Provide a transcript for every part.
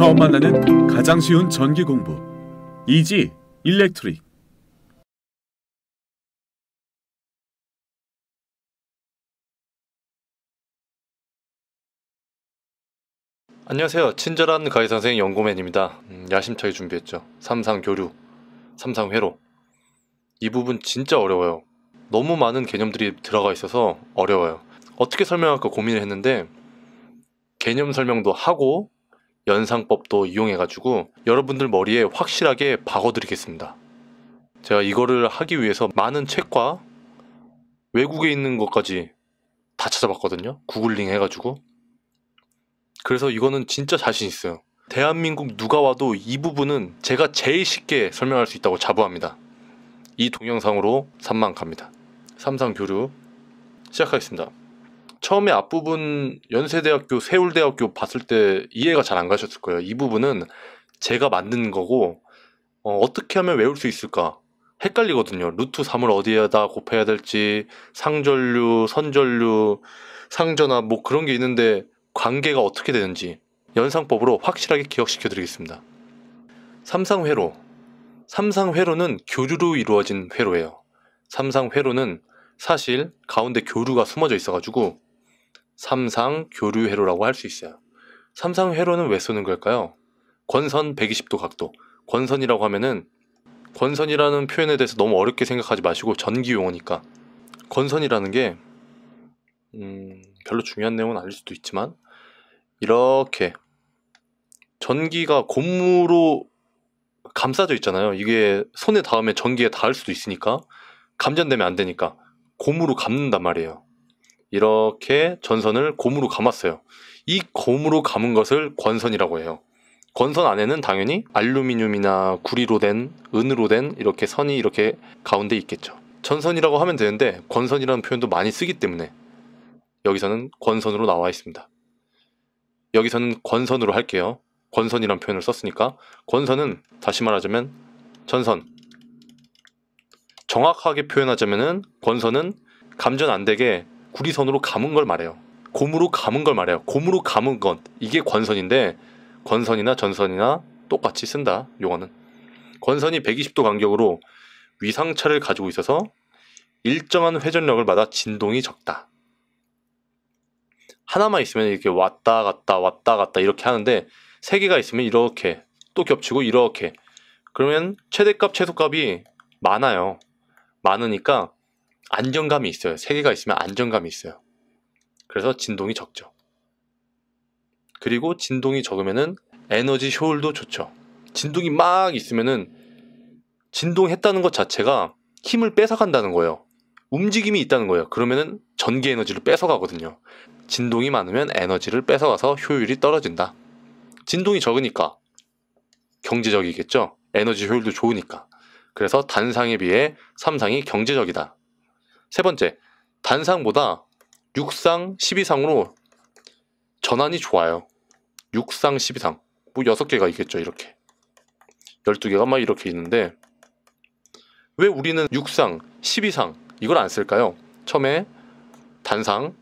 처음 만나는 가장 쉬운 전기 공부. 이지 일렉트릭. 안녕하세요. 친절한 가희 선생 연구맨입니다 음, 야심차게 준비했죠. 삼상 교류, 삼상 회로. 이 부분 진짜 어려워요. 너무 많은 개념들이 들어가 있어서 어려워요. 어떻게 설명할까 고민을 했는데 개념 설명도 하고 연상법도 이용해가지고 여러분들 머리에 확실하게 박어드리겠습니다. 제가 이거를 하기 위해서 많은 책과 외국에 있는 것까지 다 찾아봤거든요. 구글링 해가지고. 그래서 이거는 진짜 자신 있어요. 대한민국 누가 와도 이 부분은 제가 제일 쉽게 설명할 수 있다고 자부합니다. 이 동영상으로 산만 갑니다. 삼상 교류 시작하겠습니다. 처음에 앞부분 연세대학교, 세울대학교 봤을 때 이해가 잘 안 가셨을 거예요. 이 부분은 제가 만든 거고 어, 떻게 하면 외울 수 있을까 헷갈리거든요. 루트 3을 어디에다 곱해야 될지 상전류, 선전류, 상전화뭐 그런 게 있는데 관계가 어떻게 되는지 연상법으로 확실하게 기억시켜 드리겠습니다. 삼상회로 삼상회로는 교류로 이루어진 회로예요. 삼상회로는 사실 가운데 교류가 숨어져 있어가지고 삼상 교류 회로라고 할 수 있어요. 삼상 회로는 왜 쓰는 걸까요? 권선 120도 각도. 권선이라고 하면은 권선이라는 표현에 대해서 너무 어렵게 생각하지 마시고 전기 용어니까 권선이라는 게 음, 별로 중요한 내용은 아닐 수도 있지만 이렇게 전기가 고무로 감싸져 있잖아요. 이게 손에 닿으면 전기에 닿을 수도 있으니까 감전되면 안 되니까 고무로 감는단 말이에요. 이렇게 전선을 곰으로 감았어요. 이곰으로 감은 것을 권선이라고 해요. 권선 안에는 당연히 알루미늄이나 구리로 된 은으로 된 이렇게 선이 이렇게 가운데 있겠죠. 전선이라고 하면 되는데 권선이라는 표현도 많이 쓰기 때문에 여기서는 권선으로 나와 있습니다. 여기서는 권선으로 할게요. 권선이란 표현을 썼으니까 권선은 다시 말하자면 전선 정확하게 표현하자면은 권선은 감전 안 되게 구리선으로 감은 걸 말해요. 곰으로 감은 걸 말해요. 곰으로 감은 건 이게 권선인데 권선이나 전선이나 똑같이 쓴다. 용어는 권선이 120도 간격으로 위상차를 가지고 있어서 일정한 회전력을 받아 진동이 적다. 하나만 있으면 이렇게 왔다 갔다 왔다 갔다 이렇게 하는데 세 개가 있으면 이렇게 또 겹치고 이렇게 그러면 최대값 최소값이 많아요. 많으니까 안정감이 있어요. 세계가 있으면 안정감이 있어요. 그래서 진동이 적죠. 그리고 진동이 적으면은 에너지 효율도 좋죠. 진동이 막 있으면은 진동했다는 것 자체가 힘을 뺏어간다는 거예요. 움직임이 있다는 거예요. 그러면은 전기 에너지를 뺏어가거든요. 진동이 많으면 에너지를 뺏어가서 효율이 떨어진다. 진동이 적으니까 경제적이겠죠. 에너지 효율도 좋으니까. 그래서 단상에 비해 삼상이 경제적이다. 세 번째, 단상보다 육상 12상으로 전환이 좋아요. 육상 12상. 뭐 6개가 있겠죠, 이렇게. 12개가 막 이렇게 있는데 왜 우리는 육상 12상 이걸 안 쓸까요? 처음에 단상,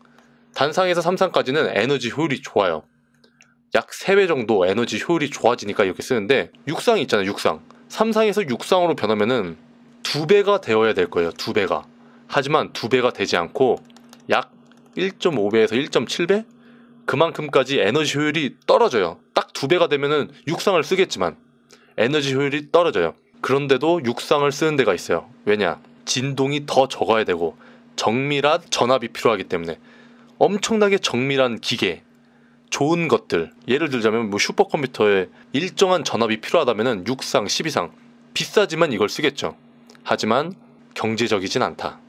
단상에서 3상까지는 에너지 효율이 좋아요. 약 3배 정도 에너지 효율이 좋아지니까 이렇게 쓰는데 육상 있잖아요, 육상 3상에서 육상으로 변하면은 2배가 되어야 될 거예요, 2배가. 하지만 두 배가 되지 않고 약 1.5배에서 1.7배 그만큼까지 에너지 효율이 떨어져요. 딱 두 배가 되면은 육상을 쓰겠지만 에너지 효율이 떨어져요. 그런데도 육상을 쓰는 데가 있어요. 왜냐? 진동이 더 적어야 되고 정밀한 전압이 필요하기 때문에 엄청나게 정밀한 기계, 좋은 것들 예를 들자면 뭐 슈퍼컴퓨터에 일정한 전압이 필요하다면 6상, 12상 비싸지만 이걸 쓰겠죠. 하지만 경제적이진 않다.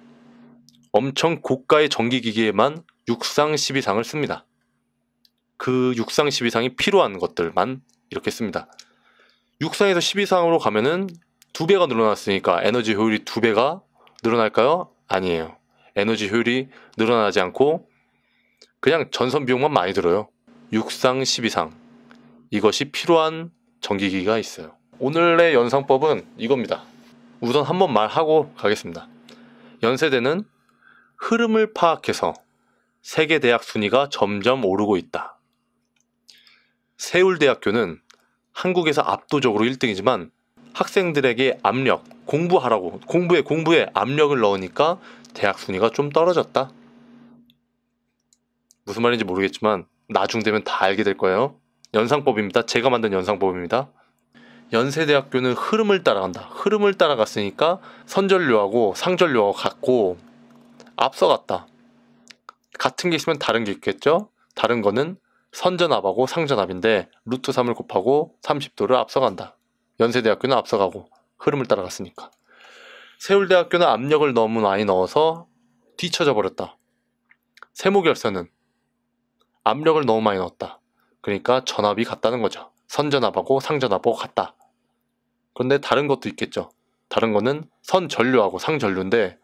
엄청 고가의 전기기기에만 육상 12상을 씁니다. 그 육상 12상이 필요한 것들만 이렇게 씁니다. 육상에서 12상으로 가면은 두배가 늘어났으니까 에너지 효율이 두배가 늘어날까요? 아니에요. 에너지 효율이 늘어나지 않고 그냥 전선 비용만 많이 들어요. 육상 12상. 이것이 필요한 전기기기가 있어요. 오늘의 연상법은 이겁니다. 우선 한번 말하고 가겠습니다. 연세대는 흐름을 파악해서 세계 대학 순위가 점점 오르고 있다. 세울대학교는 한국에서 압도적으로 1등이지만 학생들에게 압력, 공부하라고, 공부에 공부에 압력을 넣으니까 대학 순위가 좀 떨어졌다. 무슨 말인지 모르겠지만 나중 되면 다 알게 될 거예요. 연상법입니다. 제가 만든 연상법입니다. 연세대학교는 흐름을 따라간다. 흐름을 따라갔으니까 선전료하고 상전료하고 같고 앞서갔다. 같은 게 있으면 다른 게 있겠죠? 다른 거는 선전압하고 상전압인데 루트 3을 곱하고 30도를 앞서간다. 연세대학교는 앞서가고 흐름을 따라갔으니까. 세울대학교는 압력을 너무 많이 넣어서 뒤쳐져 버렸다. 세모결선은 압력을 너무 많이 넣었다. 그러니까 전압이 같다는 거죠. 선전압하고 상전압하고 같다. 그런데 다른 것도 있겠죠. 다른 거는 선전류하고 상전류인데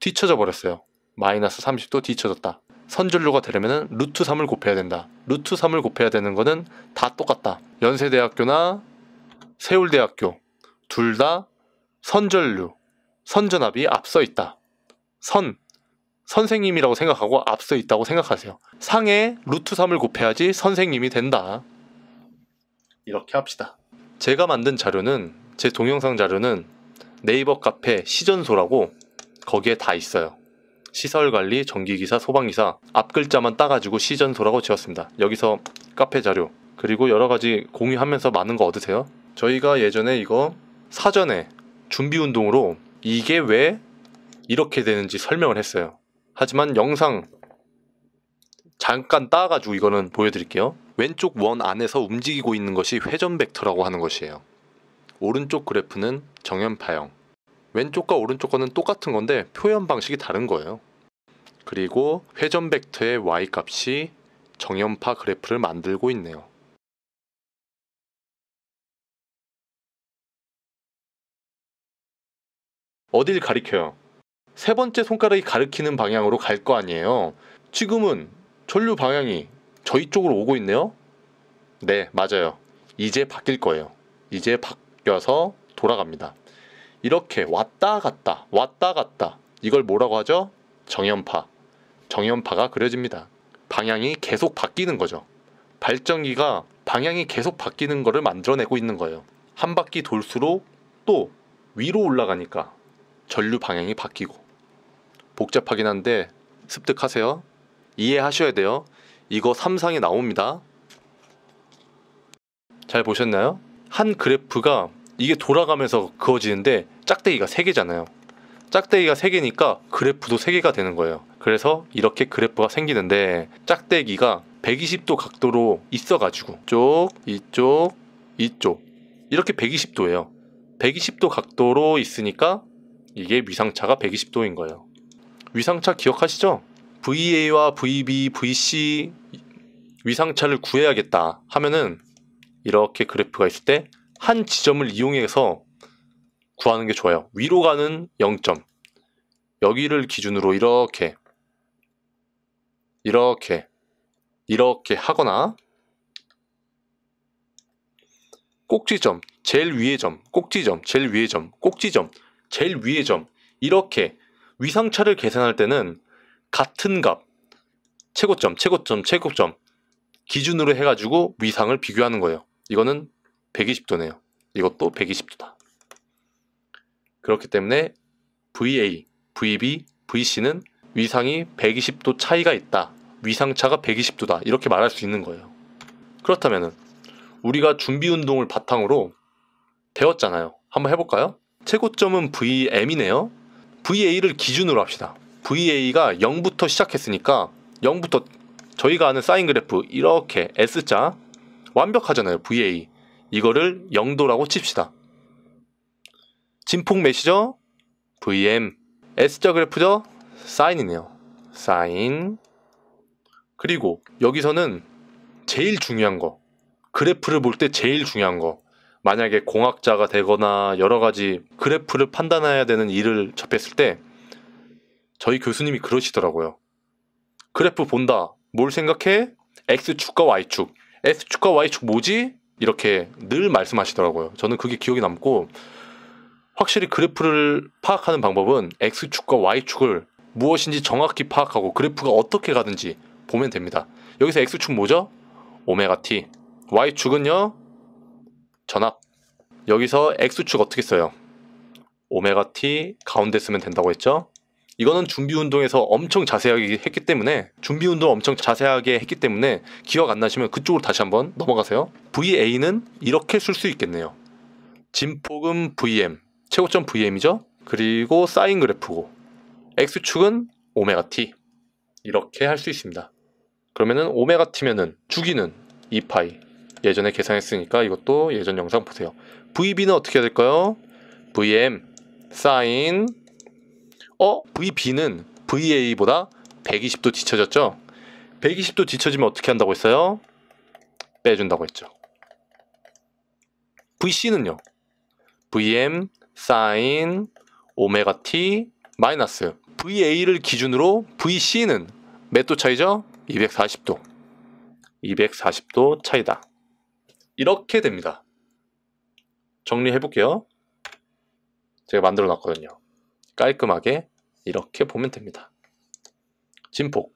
뒤쳐져 버렸어요. 마이너스 30도 뒤쳐졌다. 선진로가 되려면 루트 3을 곱해야 된다. 루트 3을 곱해야 되는 거는 다 똑같다. 연세대학교나 세울대학교 둘 다 선전류, 선전압이 앞서 있다. 선, 선생님이라고 생각하고 앞서 있다고 생각하세요. 상에 루트 3을 곱해야지 선생님이 된다. 이렇게 합시다. 제가 만든 자료는 제 동영상 자료는 네이버 카페 시전소라고 거기에 다 있어요. 시설관리, 전기기사, 소방기사 앞 글자만 따가지고 시전소라고 지었습니다. 여기서 카페 자료 그리고 여러 가지 공유하면서 많은 거 얻으세요. 저희가 예전에 이거 사전에 준비 운동으로 이게 왜 이렇게 되는지 설명을 했어요. 하지만 영상 잠깐 따가지고 이거는 보여드릴게요. 왼쪽 원 안에서 움직이고 있는 것이 회전 벡터라고 하는 것이에요. 오른쪽 그래프는 정연파형, 왼쪽과 오른쪽 거는 똑같은 건데 표현 방식이 다른 거예요. 그리고 회전 벡터의 y값이 정연파 그래프를 만들고 있네요. 어딜 가리켜요? 세 번째 손가락이 가리키는 방향으로 갈 거 아니에요. 지금은 전류 방향이 저희 쪽으로 오고 있네요. 네, 맞아요. 이제 바뀔 거예요. 이제 바뀌어서 돌아갑니다. 이렇게 왔다 갔다 왔다 갔다 이걸 뭐라고 하죠? 정연파. 정연파가 그려집니다. 방향이 계속 바뀌는 거죠. 발전기가 방향이 계속 바뀌는 거를 만들어내고 있는 거예요. 한 바퀴 돌수록 또 위로 올라가니까 전류 방향이 바뀌고 복잡하긴 한데 습득하세요. 이해하셔야 돼요. 이거 삼상에 나옵니다. 잘 보셨나요? 한 그래프가 이게 돌아가면서 그어지는데 짝대기가 3개잖아요 짝대기가 3개니까 그래프도 3개가 되는 거예요. 그래서 이렇게 그래프가 생기는데 짝대기가 120도 각도로 있어가지고 쪽, 이쪽, 이쪽 이렇게 120도예요. 120도 각도로 있으니까 이게 위상차가 120도인 거예요. 위상차 기억하시죠? VA와 VB, VC 위상차를 구해야겠다 하면은 이렇게 그래프가 있을 때한 지점을 이용해서 구하는 게 좋아요. 위로 가는 0점. 여기를 기준으로 이렇게, 이렇게, 이렇게 하거나, 꼭지점, 제일 위의 점, 꼭지점, 제일 위의 점, 꼭지점, 제일 위의 점, 이렇게 위상차를 계산할 때는 같은 값, 최고점, 최고점, 최고점 기준으로 해가지고 위상을 비교하는 거예요. 이거는 120도네요. 이것도 120도다. 그렇기 때문에 VA, VB, VC는 위상이 120도 차이가 있다. 위상차가 120도다. 이렇게 말할 수 있는 거예요. 그렇다면 우리가 준비 운동을 바탕으로 배웠잖아요. 한번 해볼까요? 최고점은 VM이네요. VA를 기준으로 합시다. VA가 0부터 시작했으니까 0부터 저희가 아는 사인 그래프 이렇게 S자 완벽하잖아요. VA. 이거를 0도라고 칩시다. 진폭 메시죠 VM S자 그래프죠? 사인이네요. 사인 그리고 여기서는 제일 중요한 거 그래프를 볼 때 제일 중요한 거 만약에 공학자가 되거나 여러 가지 그래프를 판단해야 되는 일을 접했을 때 저희 교수님이 그러시더라고요. 그래프 본다. 뭘 생각해? X축과 Y축. s 축과 Y축 뭐지? 이렇게 늘 말씀하시더라고요. 저는 그게 기억에 남고 확실히 그래프를 파악하는 방법은 X축과 Y축을 무엇인지 정확히 파악하고 그래프가 어떻게 가든지 보면 됩니다. 여기서 X축 뭐죠? 오메가 t. Y축은요? 전압. 여기서 X축 어떻게 써요? 오메가 t 가운데 쓰면 된다고 했죠? 이거는 준비 운동에서 엄청 자세하게 했기 때문에 준비 운동 엄청 자세하게 했기 때문에 기억 안 나시면 그쪽으로 다시 한번 넘어가세요. VA는 이렇게 쓸 수 있겠네요. 진폭은 VM, 최고점 VM이죠. 그리고 사인 그래프고 X축은 오메가 t 이렇게 할 수 있습니다. 그러면은 오메가 t면은 주기는 2파이 예전에 계산했으니까 이것도 예전 영상 보세요. VB는 어떻게 해야 될까요? VM 사인 어? VB는 VA보다 120도 뒤쳐졌죠? 120도 뒤쳐지면 어떻게 한다고 했어요? 빼준다고 했죠. VC는요. VM 사인 오메가 t 마이너스 VA를 기준으로 VC는 몇 도 차이죠? 240도. 240도 차이다. 이렇게 됩니다. 정리해 볼게요. 제가 만들어 놨거든요. 깔끔하게 이렇게 보면 됩니다. 진폭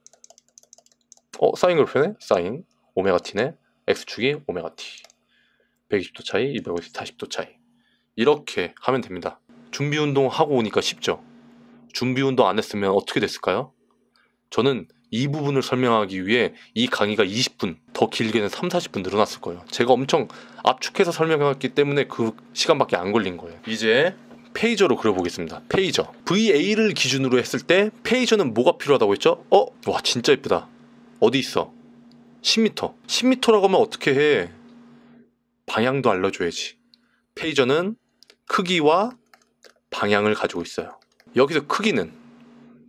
어? 사인 그래프네? 사인 오메가t네 x축이 오메가t 120도 차이, 240도 5 0 차이 이렇게 하면 됩니다. 준비운동 하고 오니까 쉽죠? 준비운동 안 했으면 어떻게 됐을까요? 저는 이 부분을 설명하기 위해 이 강의가 20분, 더 길게는 3, 40분 늘어났을 거예요. 제가 엄청 압축해서 설명했기 때문에 그 시간밖에 안 걸린 거예요. 이제 페이저로 그려보겠습니다. 페이저. VA를 기준으로 했을 때 페이저는 뭐가 필요하다고 했죠? 어? 와 진짜 예쁘다. 어디 있어? 10m. 10m라고 하면 어떻게 해? 방향도 알려줘야지. 페이저는 크기와 방향을 가지고 있어요. 여기서 크기는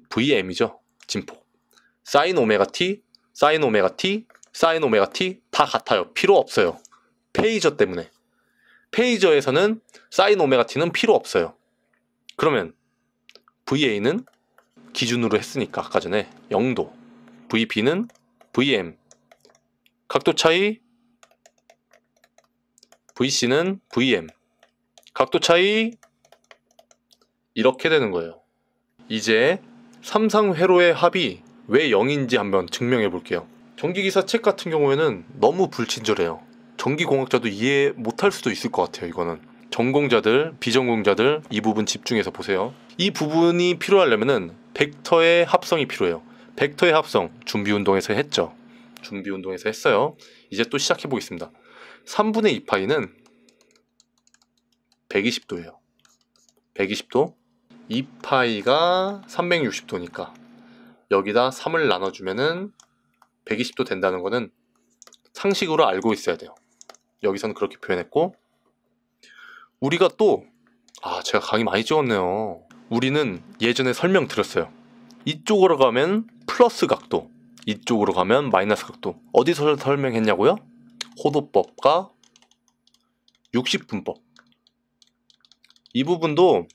VM이죠. 진폭. 사인 오메가 t, 사인 오메가 t, 사인 오메가 t 다 같아요. 필요 없어요. 페이저 때문에. 페이저에서는 사인 오메가T는 필요 없어요. 그러면 VA는 기준으로 했으니까 아까 전에 0도, v p 는 VM, 각도 차이 VC는 VM, 각도 차이 이렇게 되는 거예요. 이제 삼상회로의 합이 왜 0인지 한번 증명해 볼게요. 전기기사 책 같은 경우에는 너무 불친절해요. 전기공학자도 이해 못할 수도 있을 것 같아요. 이거는 전공자들, 비전공자들 이 부분 집중해서 보세요. 이 부분이 필요하려면은 벡터의 합성이 필요해요. 벡터의 합성 준비 운동에서 했죠. 준비 운동에서 했어요. 이제 또 시작해 보겠습니다. 3분의 2 파이는 120도예요. 120도. 2 파이가 360도니까 여기다 3을 나눠주면은 120도 된다는 거는 상식으로 알고 있어야 돼요. 여기서는 그렇게 표현했고 우리가 또 아, 제가 강의 많이 찍었네요. 우리는 예전에 설명드렸어요. 이쪽으로 가면 플러스 각도, 이쪽으로 가면 마이너스 각도. 어디서 설명했냐고요? 호도법과 60분법. 이 부분도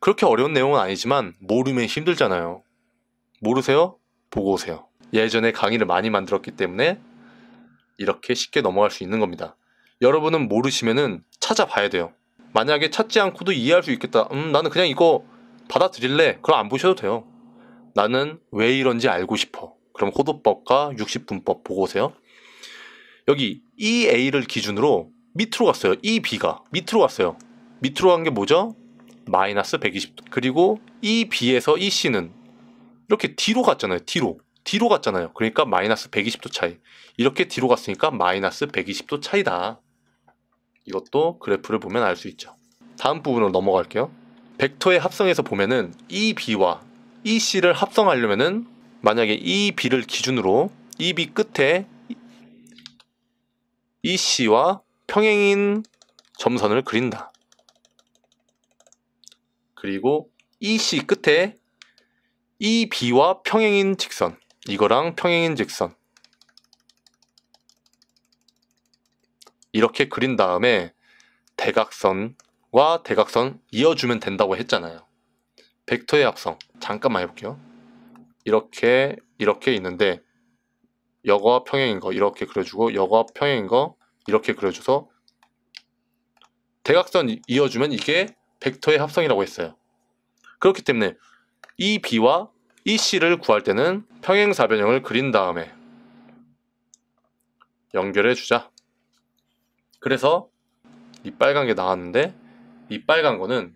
그렇게 어려운 내용은 아니지만 모르면 힘들잖아요. 모르세요? 보고 오세요. 예전에 강의를 많이 만들었기 때문에 이렇게 쉽게 넘어갈 수 있는 겁니다. 여러분은 모르시면 찾아봐야 돼요. 만약에 찾지 않고도 이해할 수 있겠다. 음, 나는 그냥 이거 받아들일래. 그럼 안 보셔도 돼요. 나는 왜 이런지 알고 싶어. 그럼 호도법과 60분법 보고 오세요. 여기 EA를 기준으로 밑으로 갔어요. EB가 밑으로 갔어요. 밑으로 간 게 뭐죠? 마이너스 120도. 그리고 EB에서 EC는 이렇게 D로 갔잖아요. D로. 뒤로 갔잖아요. 그러니까 마이너스 120도 차이. 이렇게 뒤로 갔으니까 마이너스 120도 차이다. 이것도 그래프를 보면 알 수 있죠. 다음 부분으로 넘어갈게요. 벡터의 합성에서 보면은 EB와 EC를 합성하려면은 만약에 EB를 기준으로 EB 끝에 EC와 평행인 점선을 그린다. 그리고 EC 끝에 EB와 평행인 직선. 이거랑 평행인 직선 이렇게 그린 다음에 대각선과 대각선 이어주면 된다고 했잖아요. 벡터의 합성 잠깐만 해볼게요. 이렇게 이렇게 있는데 여과 평행인 거 이렇게 그려주고 여과 평행인 거 이렇게 그려줘서 대각선 이어주면 이게 벡터의 합성이라고 했어요. 그렇기 때문에 이 b와 이 C를 구할 때는 평행사변형을 그린 다음에 연결해 주자. 그래서 이 빨간 게 나왔는데 이 빨간 거는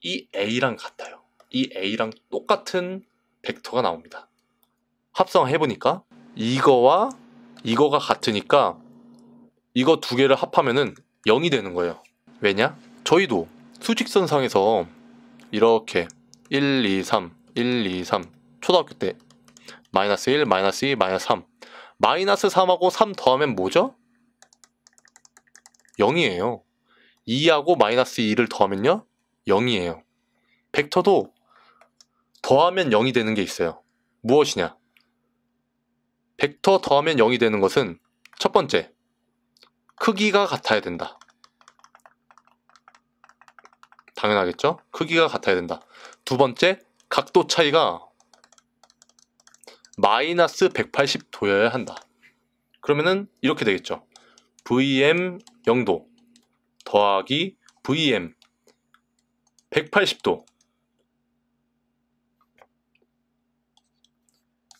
이 A랑 같아요. 이 A랑 똑같은 벡터가 나옵니다. 합성해 보니까 이거와 이거가 같으니까 이거 두 개를 합하면은 0이 되는 거예요. 왜냐? 저희도 수직선상에서 이렇게 1, 2, 3 1, 2, 3 초등학교 때 마이너스 1, 마이너스 2, 마이너스 3 마이너스 3하고 3 더하면 뭐죠? 0이에요. 2하고 마이너스 2를 더하면요? 0이에요. 벡터도 더하면 0이 되는 게 있어요. 무엇이냐? 벡터 더하면 0이 되는 것은 첫 번째, 크기가 같아야 된다. 당연하겠죠? 크기가 같아야 된다. 두 번째, 각도 차이가 마이너스 180도여야 한다. 그러면은 이렇게 되겠죠. VM 0도 더하기 VM 180도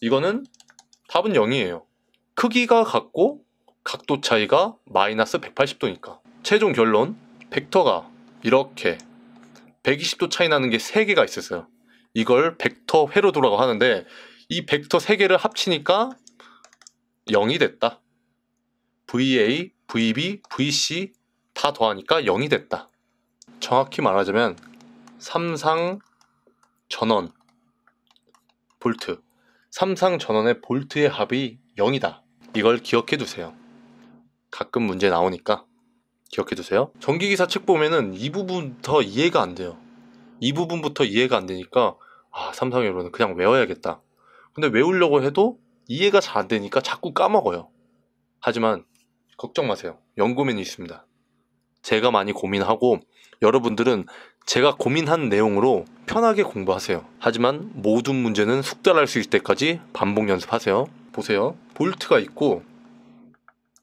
이거는 답은 0이에요. 크기가 같고 각도 차이가 마이너스 180도니까 최종 결론 벡터가 이렇게 120도 차이 나는 게 3개가 있었어요. 이걸 벡터 회로도라고 하는데 이 벡터 세 개를 합치니까 0이 됐다. VA, VB, VC 다 더하니까 0이 됐다. 정확히 말하자면 삼상 전원 볼트 삼상 전원의 볼트의 합이 0이다. 이걸 기억해 두세요. 가끔 문제 나오니까 기억해 두세요. 전기기사 책 보면은 이 부분부터 이해가 안 돼요. 이 부분부터 이해가 안 되니까 아, 삼성의 룰은 그냥 외워야겠다. 근데 외우려고 해도 이해가 잘 안 되니까 자꾸 까먹어요. 하지만 걱정 마세요. 연구맨이 있습니다. 제가 많이 고민하고 여러분들은 제가 고민한 내용으로 편하게 공부하세요. 하지만 모든 문제는 숙달할 수 있을 때까지 반복 연습하세요. 보세요. 볼트가 있고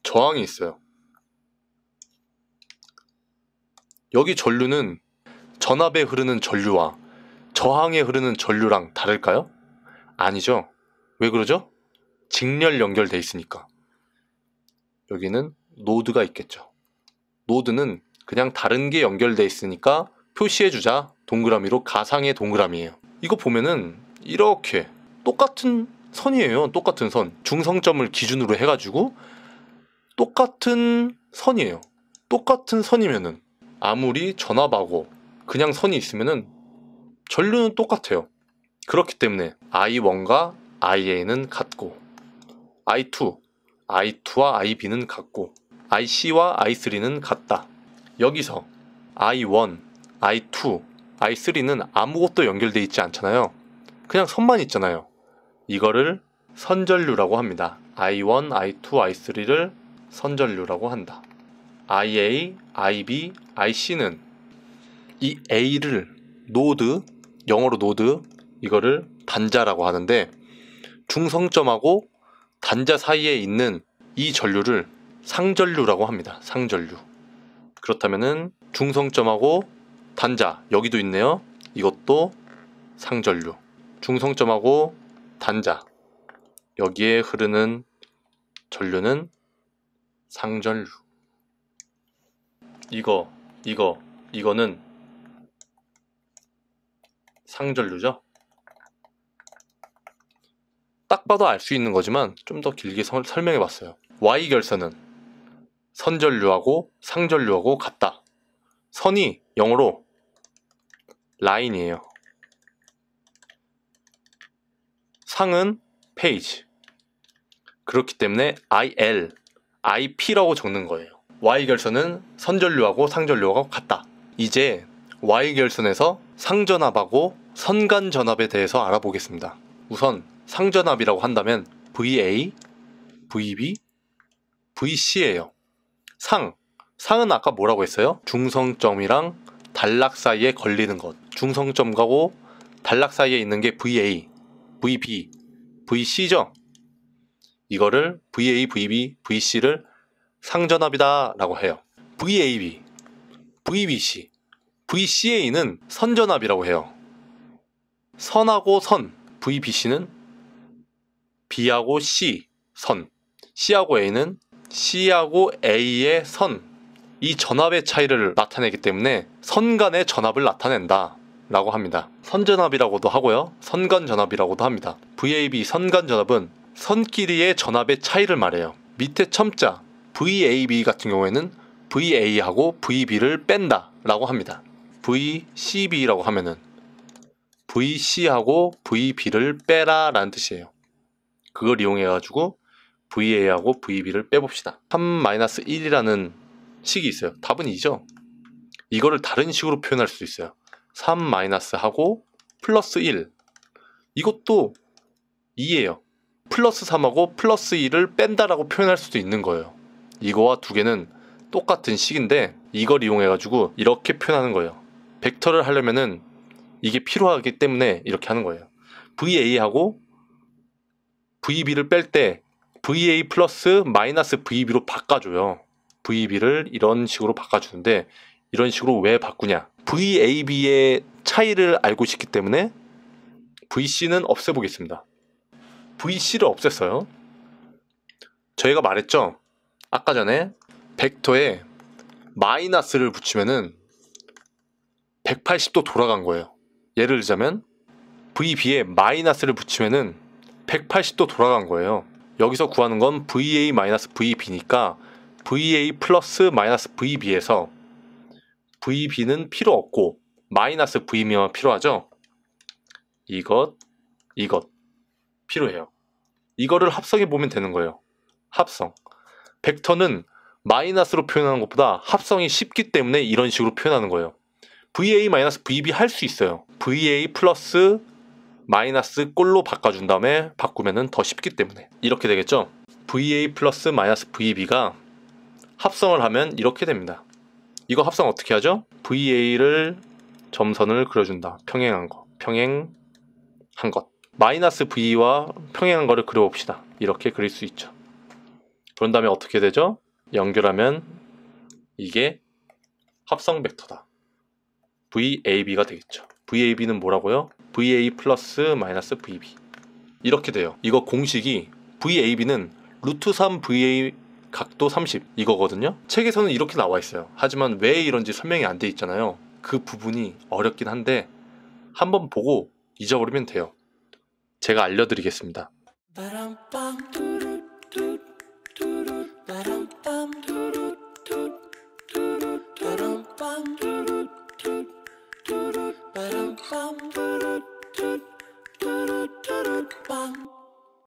저항이 있어요. 여기 전류는 전압에 흐르는 전류와 저항에 흐르는 전류랑 다를까요? 아니죠. 왜 그러죠? 직렬 연결돼 있으니까. 여기는 노드가 있겠죠. 노드는 그냥 다른 게 연결돼 있으니까 표시해주자 동그라미로 가상의 동그라미예요. 이거 보면은 이렇게 똑같은 선이에요. 똑같은 선. 중성점을 기준으로 해가지고 똑같은 선이에요. 똑같은 선이면은 아무리 전압하고 그냥 선이 있으면은 전류는 똑같아요. 그렇기 때문에 I1과 IA는 같고 I2, I2와 IB는 같고 IC와 I3는 같다. 여기서 I1, I2, I3는 아무것도 연결돼 있지 않잖아요. 그냥 선만 있잖아요. 이거를 선전류라고 합니다. I1, I2, I3를 선전류라고 한다. IA, IB, IC는 이 A를 노드 영어로 노드 이거를 단자라고 하는데 중성점하고 단자 사이에 있는 이 전류를 상전류라고 합니다. 상전류. 그렇다면은 중성점하고 단자 여기도 있네요. 이것도 상전류. 중성점하고 단자 여기에 흐르는 전류는 상전류. 이거 이거 이거는 상전류죠. 딱 봐도 알 수 있는 거지만 좀 더 길게 서, 설명해 봤어요. Y 결선은 선전류하고 상전류하고 같다. 선이 영어로 라인이에요. 상은 페이지. 그렇기 때문에 IL, IP라고 적는 거예요. Y 결선은 선전류하고 상전류하고 같다. 이제 Y 결선에서 상전압하고 선간전압에 대해서 알아보겠습니다. 우선 상전압이라고 한다면 VA, VB, VC예요. 상, 상은 아까 뭐라고 했어요? 중성점이랑 단락 사이에 걸리는 것. 중성점하고 단락 사이에 있는 게 VA, VB, VC죠? 이거를 VA, VB, VC를 상전압이다 라고 해요. VAB, VBC, VCA는 선전압이라고 해요. 선하고 선, VBC는 B하고 C 선, C하고 A는 C하고 A의 선, 이 전압의 차이를 나타내기 때문에 선 간의 전압을 나타낸다. 라고 합니다. 선전압이라고도 하고요. 선간전압이라고도 합니다. VAB 선간전압은 선끼리의 전압의 차이를 말해요. 밑에 첨자 VAB 같은 경우에는 VA하고 VB를 뺀다 라고 합니다. VCB라고 하면은 VC하고 VB를 빼라 라는 뜻이에요. 그걸 이용해가지고 VA하고 VB를 빼봅시다. 3-1이라는 식이 있어요. 답은 2죠. 이거를 다른 식으로 표현할 수 있어요. 3-하고 플러스 1. 이것도 2예요. 플러스 3하고 플러스 1을 뺀다라고 표현할 수도 있는 거예요. 이거와 두 개는 똑같은 식인데 이걸 이용해가지고 이렇게 표현하는 거예요. 벡터를 하려면은 이게 필요하기 때문에 이렇게 하는 거예요. VA하고 VB를 뺄 때 VA 플러스 마이너스 VB로 바꿔줘요. VB를 이런 식으로 바꿔주는데 이런 식으로 왜 바꾸냐? VAB의 차이를 알고 싶기 때문에 VC는 없애보겠습니다. VC를 없앴어요. 저희가 말했죠? 아까 전에 벡터에 마이너스를 붙이면은 180도 돌아간 거예요. 예를 들자면 VB에 마이너스를 붙이면 180도 돌아간 거예요. 여기서 구하는 건 VA 마이너스 VB니까 VA 플러스 마이너스 VB에서 VB는 필요 없고 마이너스 v 만 필요하죠? 이것, 이것 필요해요. 이거를 합성해 보면 되는 거예요. 합성. 벡터는 마이너스로 표현하는 것보다 합성이 쉽기 때문에 이런 식으로 표현하는 거예요. VA-VB 할 수 있어요. VA 플러스 마이너스 꼴로 바꿔준 다음에 바꾸면 더 쉽기 때문에 이렇게 되겠죠? VA 플러스 마이너스 VB가 합성을 하면 이렇게 됩니다. 이거 합성 어떻게 하죠? VA를 점선을 그려준다. 평행한 거. 평행한 것. 마이너스 V와 평행한 거를 그려봅시다. 이렇게 그릴 수 있죠. 그런 다음에 어떻게 되죠? 연결하면 이게 합성 벡터다. VAB가 되겠죠. VAB는 뭐라고요? VA 플러스 마이너스 VB. 이렇게 돼요. 이거 공식이 VAB는 루트 3 VA 각도 30 이거거든요. 책에서는 이렇게 나와 있어요. 하지만 왜 이런지 설명이 안 돼 있잖아요. 그 부분이 어렵긴 한데 한번 보고 잊어버리면 돼요. 제가 알려드리겠습니다. bum, do do do do do do bum.